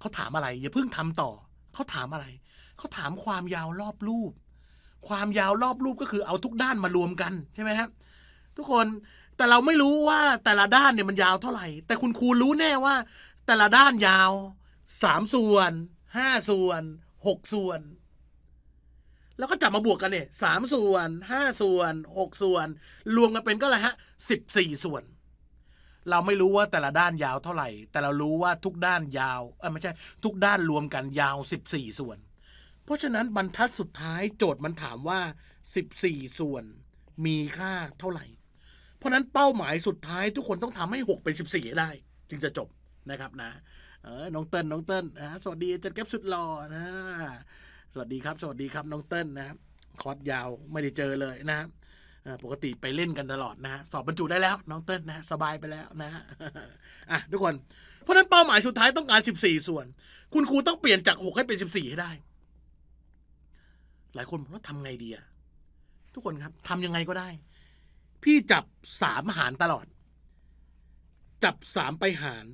เขาถามอะไร อย่าเพิ่งทำต่อ เขาถามอะไร เขาถามความยาวรอบรูป ความยาวรอบรูปก็คือเอาทุกด้านมารวมกันใช่ไหมครับทุกคน แต่เราไม่รู้ว่าแต่ละด้านเนี่ยมันยาวเท่าไหร่ แต่คุณครูรู้แน่ว่า แต่ละด้านยาวสามส่วนห้าส่วนหกส่วน แล้วก็จับมาบวกกันเนี่ยสามส่วนห้าส่วนหกส่วนรวมกันเป็นก็อะไรฮะสิบสี่ส่วน เราไม่รู้ว่าแต่ละด้านยาวเท่าไหร่ แต่เรารู้ว่าทุกด้านยาวเออไม่ใช่ ทุกด้านรวมกันยาวสิบสี่ส่วน เพราะฉะนั้นบรรทัดสุดท้ายโจทย์มันถามว่าสิบสี่ส่วนมีค่าเท่าไหร่ เพราะนั้นเป้าหมายสุดท้ายทุกคนต้องทำให้หกเป็นสิบสี่ได้ จึงจะจบนะครับนะเออน้องเติ้ลน้องเติ้ลนะสวัสดีอาจารย์ก็บสุดหล่อนะสวัสดีครับ สวัสดีครับ น้องเติ้ลนะครับคอร์สยาวไม่ได้เจอเลยนะปกติไปเล่นกันตลอดนะฮะสอบบรรจุได้แล้ว น้องเติ้ลนะสบายไปแล้วนะฮะอ่ะทุกคนเพราะนั้นเป้าหมายสุดท้ายต้องการ14ส่วน คุณครูต้องเปลี่ยนจาก6ให้เป็น14ให้ได้ หลายคนบอกว่าทำไงดีอะทุกคนครับทำยังไงก็ได้ พี่จับสามหารตลอด จับสามไปหาร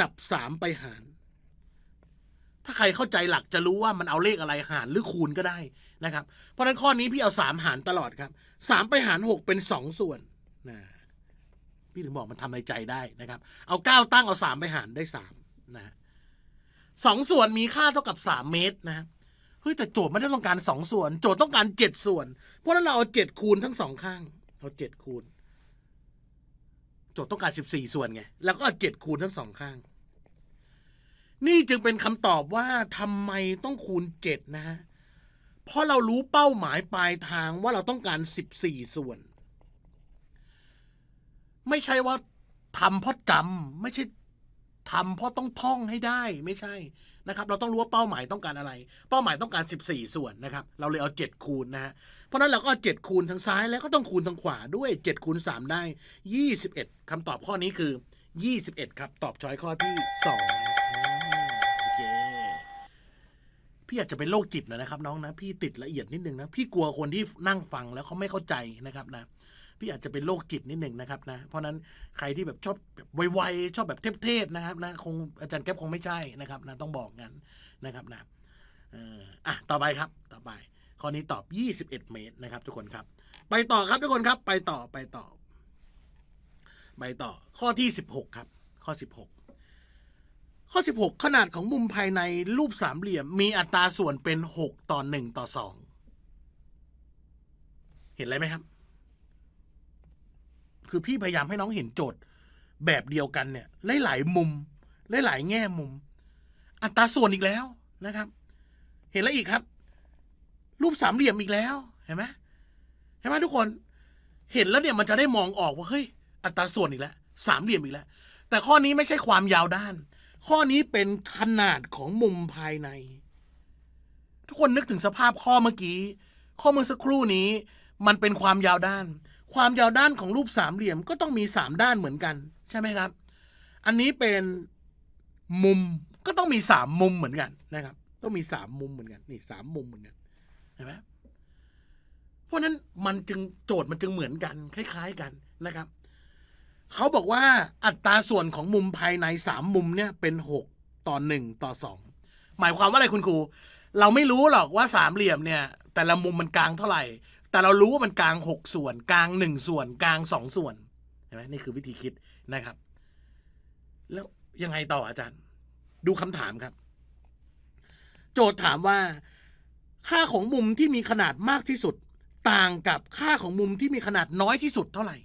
จับสามไปหาร ถ้าใครเข้าใจหลักจะรู้ว่ามันเอาเลขอะไรหาร หรือคูณก็ได้นะครับ เพราะนั้นข้อนี้พี่เอาสามหารตลอดครับ สามไปหารหกเป็นสองส่วนนะ พี่ถึงบอกมันทำในใจได้นะครับ เอาเก้าตั้งเอาสามไปหารได้สามนะ สองส่วนมีค่าเท่ากับสามเมตรนะ เฮ้ยแต่โจทย์ไม่ได้ต้องการสองส่วน โจทย์ต้องการเจ็ดส่วน เพราะนั้นเราเอาเจ็ดคูณทั้งสองข้าง เอาเจ็ดคูณ โจทย์ต้องการสิบสี่ส่วนไง แล้วก็เอาเจ็ดคูณทั้งสองข้างนี่จึงเป็นคำตอบว่าทำไมต้องคูณ7นะนะ เพราะเรารู้เป้าหมายปลายทางว่าเราต้องการ 14 ส่วน ไม่ใช่ว่าทำเพราะจำไม่ใช่ทำเพราะต้องท่องให้ได้ ไม่ใช่นะครับ เราต้องรู้ว่าเป้าหมายต้องการอะไร เป้าหมายต้องการ 14 ส่วนนะครับ เราเลยเอา 7 คูณนะฮะเพราะนั้นเราก็เอา7คูณทางซ้ายแล้วก็ต้องคูณทางขวาด้วย7คูณ3ได้ 21 คำตอบข้อนี้คือ 21 ครับ ตอบช้อยข้อที่ 2พี่อาจจะเป็นโรคจิตหน่อยนะครับน้องนะพี่ติดละเอียดนิดนึงนะพี่กลัวคนที่นั่งฟังแล้วเขาไม่เข้าใจนะครับนะพี่อาจจะเป็นโรคจิตนิดหนึ่งนะครับนะเพราะนั้นใครที่แบบชอบแบบไวๆชอบแบบเทพๆนะครับนะคงอาจารย์แก๊ปคงไม่ใช่นะครับนะต้องบอกกันนะครับนะเอ่ะต่อไปครับต่อไปข้อนี้ตอบ 21 เมตรนะครับทุกคนครับไปต่อครับทุกคนครับ ไปต่อไปต่อไปต่อข้อที่ 16 ครับ ข้อ 16ข้อ 16 ขนาดของมุมภายในรูปสามเหลี่ยม มีอัตราส่วนเป็น6ต่อ1ต่อ2เห็นอะไรไหมครับ คือพี่พยายามให้น้องเห็นโจทย์ แบบเดียวกันเนี่ย หลายยมุม หลายยแง่มุม อัตราส่วนอีกแล้วนะครับ เห็นแล้วอีกครับ รูปสามเหลี่ยมอีกแล้วเห็นไหมเห็นไหมทุกคนเห็นแล้วเนี่ยมันจะได้มองออกว่าเฮ้ยอัตราส่วนอีกแล้วสามเหลี่ยมอีกแล้ว แต่ข้อนี้ไม่ใช่ความยาวด้านข้อนี้เป็นขนาดของมุมภายใน ทุกคนนึกถึงสภาพข้อเมื่อกี้ ข้อเมื่อสักครู่นี้ มันเป็นความยาวด้าน ความยาวด้านของรูปสามเหลี่ยม ก็ต้องมีสามด้านเหมือนกันใช่ไหมครับ อันนี้เป็นมุมก็ต้องมีสามมุมเหมือนกันนะครับ ต้องมีสามมุมเหมือนกัน นี่สามมุมเหมือนกันเห็นไหมเพราะนั้นมันจึงโจทย์มันจึงเหมือนกัน คล้ายๆ กันนะครับเขาบอกว่าอัตราส่วนของมุมภายในสามมุมเนี่ยเป็นหกต่อหนึ่งต่อสองหมายความว่า อะไรคุณครูเราไม่รู้หรอกว่าสามเหลี่ยมเนี่ย แต่ละมุมมันกลางเท่าไหร่ แต่เรารู้ว่ามันกลางหกส่วน กลางหนึ่งส่วน กลางสองส่วนใช่ไหมนี่คือวิธีคิดนะครับ แล้วยังไงต่ออาจารย์ ดูคำถามครับ โจทย์ถามว่าค่าของมุมที่มีขนาดมากที่สุด ต่างกับค่าของมุมที่มีขนาดน้อยที่สุดเท่าไหร่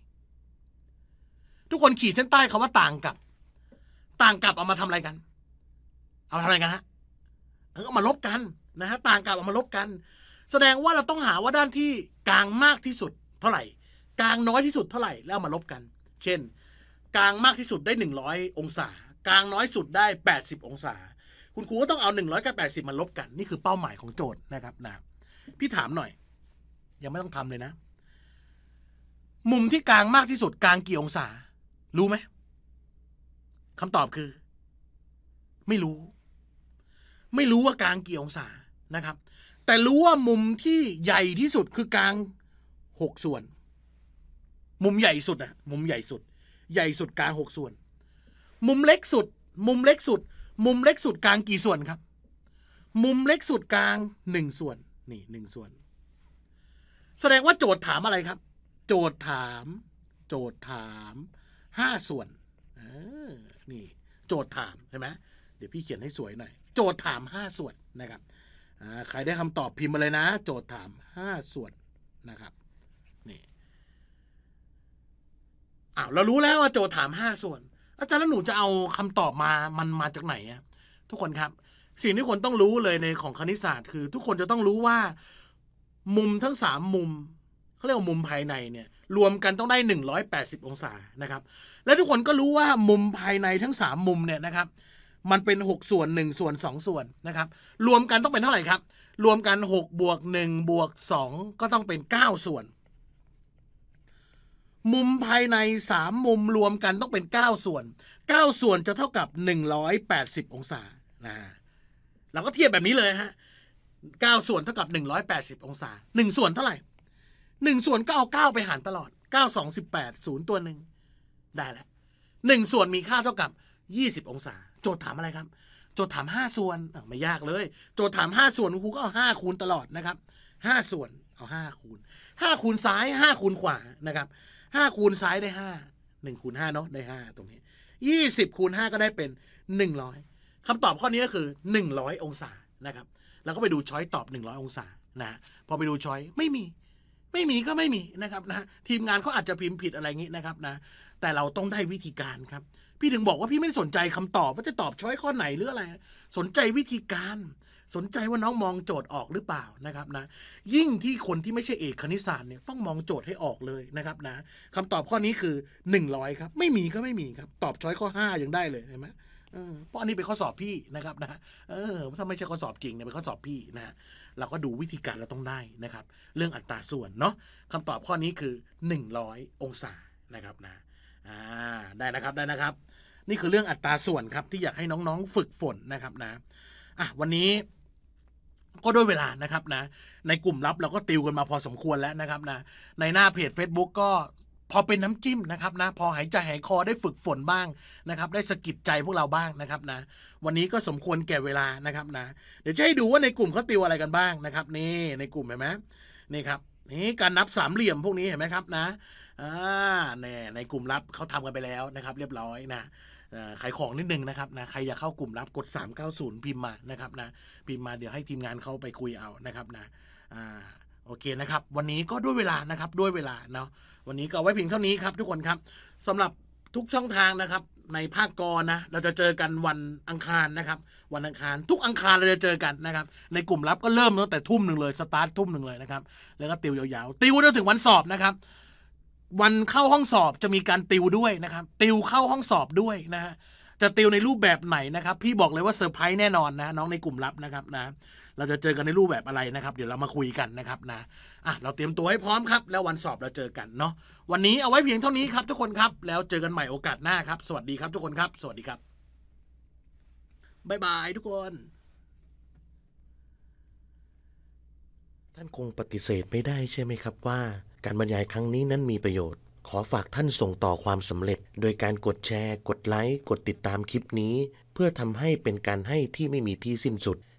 ทุกคนขีดเส้นใต้คาว่าต่างกับ ต่างกับเอามาทำอะไรกัน เอามาทำอะไรกันฮะเออมาลบกันนะฮะต่างกับเอามาลบกัน แสดงว่าเราต้องหาว่าด้านที่กลางมากที่สุดเท่าไหร่ กลางน้อยที่สุดเท่าไหร่ แล้วมาลบกัน เช่น กลางมากที่สุดได้ 100องศา กลางน้อยสุดได้ 80องศา คุณครูก็ต้องเอา100กับ80มาลบกัน นี่คือเป้าหมายของโจทย์นะครับนะพี่ถามหน่อย ยังไม่ต้องทำเลยนะ มุมที่กลางมากที่สุด กลางกี่องศารู้ไหมคำตอบคือ ไม่รู้ ไม่รู้ว่ากลางกี่องศานะครับ แต่รู้ว่ามุมที่ใหญ่ที่สุดคือกลางหกส่วน มุมใหญ่สุดอะมุมใหญ่สุดใหญ่สุดกลางหกส่วน มุมเล็กสุด มุมเล็กสุด มุมเล็กสุดกลางกี่ส่วนครับ มุมเล็กสุดกลางหนึ่งส่วน นี่หนึ่งส่วน แสดงว่าโจทย์ถามอะไรครับ โจทย์ถาม โจทย์ถามห้าส่วนนี่ โจทย์ถามใช่ไหมเดี๋ยวพี่เขียนให้สวยหน่อยโจทย์ถามห้าส่วนนะครับใครได้คำตอบพิมพ์มาเลยนะ โจทย์ถามห้าส่วนนะครับนี่อ้าวเรารู้แล้วว่าโจทย์ถามห้าส่วนอาจารย์แล้วหนูจะเอาคำตอบมามันมาจากไหนอะทุกคนครับ สิ่งที่คนต้องรู้เลยในของคณิตศาสตร์ คือทุกคนจะต้องรู้ว่า มุมทั้งสามมุมเขาเรียกว่ามุมภายในเนี่ยรวมกันต้องได้ 180 องศานะครับและทุกคนก็รู้ว่ามุมภายในทั้ง 3 มุมเนี่ยนะครับมัน เป็น 6 ส่วน 1 ส่วน 2 ส่วนนะครับรวมกันต้องเป็นเท่าไหร่ครับ รวมกัน 6 บวก1บวก 2 ก็ต้องเป็น 9 ส่วน มุมภายใน 3 มุมรวมกันต้องเป็น 9 ส่วน 9 ส่วนจะเท่ากับ 180 องศานะเราก็เทียบแบบนี้เลยฮะ9ส่วนเท่ากับ 180 องศา 1 ส่วนเท่าไหร่หนึ่งส่วนก็เอาเก้าไปหารตลอดเก้าสองสิบแปดศูนย์ตัวหนึ่งได้แล้วหนึ่งส่วนมีค่าเท่ากับยี่สิบองศา โจทย์ถามอะไรครับ โจทย์ถามห้าส่วนไม่ยากเลย โจทย์ถามห้าส่วนครูก็เอาห้าคูณตลอดนะครับห้าส่วนเอาห้าคูณห้าคูณซ้ายห้าคูณขวานะครับห้าคูณซ้ายได้ห้าหนึ่งคูณห้าเนาะได้ห้าตรงนี้ยี่สิบคูณห้าก็ได้เป็นหนึ่งร้อยคำตอบข้อนี้ก็คือหนึ่งร้อยองศานะครับ แล้วก็ไปดูช้อยตอบหนึ่งร้อยองศานะพอไปดูช้อยไม่มีไม่มีก็ไม่มีนะครับนะทีมงานเขาอาจจะพิมพ์ผิดอะไรงี้นะครับนะ แต่เราต้องได้วิธีการครับ พี่ถึงบอกว่าพี่ไม่ได้สนใจคำตอบว่าจะตอบช้อยข้อไหนหรืออะไร สนใจวิธีการ สนใจว่าน้องมองโจทย์ออกหรือเปล่านะครับนะ ยิ่งที่คนที่ไม่ใช่เอกคณิตศาสตร์เนี่ยต้องมองโจทย์ให้ออกเลยนะครับ นะคำตอบข้อนี้คือ100ครับ ไม่มีก็ไม่มีครับตอบช้อยข้อ5ยังได้เลยเห็นไหมเพราะอันนี้เป็นข้อสอบพี่นะครับนะเออถ้าไม่ใช่ข้อสอบจริงเนี่ยเป็นข้อสอบพี่นะเราก็ดูวิธีการเราต้องได้นะครับ เรื่องอัตราส่วนเนาะคำตอบข้อนี้คือ 100 องศานะครับนะอ่าได้นะครับได้นะครับ นี่คือเรื่องอัตราส่วนครับ ที่อยากให้น้องๆ ฝึกฝนนะครับนะอ่ะวันนี้ก็ด้วยเวลานะครับนะ ในกลุ่มลับเราก็ติวกันมาพอสมควรแล้วนะครับนะ ในหน้าเพจ Facebook ก็พอเป็นน้ำจิ้มนะครับนะพอหายใจหายคอได้ฝึกฝนบ้างนะครับได้สะกิดใจพวกเราบ้างนะครับนะวันนี้ก็สมควรแก่เวลานะครับนะ เดี๋ยวจะให้ดูว่าในกลุ่มเขาติวอะไรกันบ้างนะครับ นี่ในกลุ่มเห็นไหมนี่ครับนี่การนับสามเหลี่ยมพวกนี้เห็นไหมครับนะอ่าแน่ในกลุ่มลับเขาทำกันไปแล้วนะครับ เรียบร้อยนะขายของนิดนึงนะครับนะใครอยากเข้ากลุ่มลับกด 390 พิมพ์มานะครับนะพิมพ์มาเดี๋ยวให้ทีมงานเขาไปคุยเอานะครับนะ อ่าโอเคนะครับวันนี้ก็ด้วยเวลานะครับด้วยเวลาเนาะวันนี้ก็ไว้เพียงเท่านี้ครับทุกคนครับสำหรับทุกช่องทางนะครับ ในภาคกรนะเราจะเจอกันวันอังคารนะครับ วันอังคารทุกอังคารเราจะเจอกันนะครับ ในกลุ่มลับก็เริ่มตั้งแต่ทุ่มหนึ่งเลยสตาร์ททุ่มหนึ่งเลยนะครับแล้วก็ติวยาวๆติวจนถึงวันสอบนะครับ วันเข้าห้องสอบจะมีการติวด้วยนะครับ ติวเข้าห้องสอบด้วยนะฮะจะติวในรูปแบบไหนนะครับ พี่บอกเลยว่าเซอร์ไพรส์แน่นอนนะ น้องในกลุ่มลับนะครับนะเราจะเจอกันในรูปแบบอะไรนะครับ เดี๋ยวเรามาคุยกันนะครับนะอ่ะเราเตรียมตัวให้พร้อมครับ แล้ววันสอบเราเจอกันเนาะวันนี้เอาไว้เพียงเท่านี้ครับ ทุกคนครับ แล้วเจอกันใหม่โอกาสหน้าครับ สวัสดีครับทุกคนครับ สวัสดีครับบ๊ายบายทุกคน ท่านคงปฏิเสธไม่ได้ใช่ไหมครับว่า การบรรยายครั้งนี้นั้นมีประโยชน์ ขอฝากท่านส่งต่อความสำเร็จ โดยการกดแชร์ กดไลค์กดติดตามคลิปนี้ เพื่อทำให้เป็นการให้ที่ไม่มีที่สิ้นสุด